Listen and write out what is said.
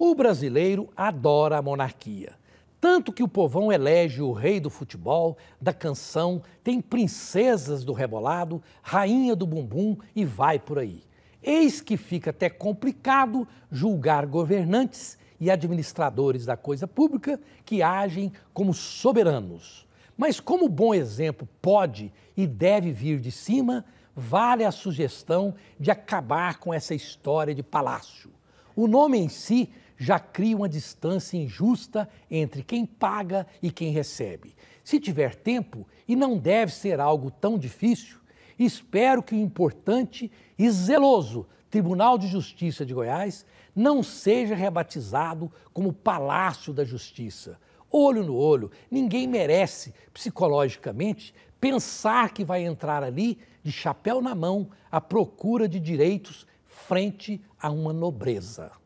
O brasileiro adora a monarquia. Tanto que o povão elege o rei do futebol, da canção, tem princesas do rebolado, rainha do bumbum e vai por aí. Eis que fica até complicado julgar governantes e administradores da coisa pública que agem como soberanos. Mas, como bom exemplo pode e deve vir de cima, vale a sugestão de acabar com essa história de palácio. O nome em si já cria uma distância injusta entre quem paga e quem recebe. Se tiver tempo, e não deve ser algo tão difícil, espero que o importante e zeloso Tribunal de Justiça de Goiás não seja rebatizado como Palácio da Justiça. Olho no olho, ninguém merece, psicologicamente, pensar que vai entrar ali de chapéu na mão à procura de direitos frente a uma nobreza.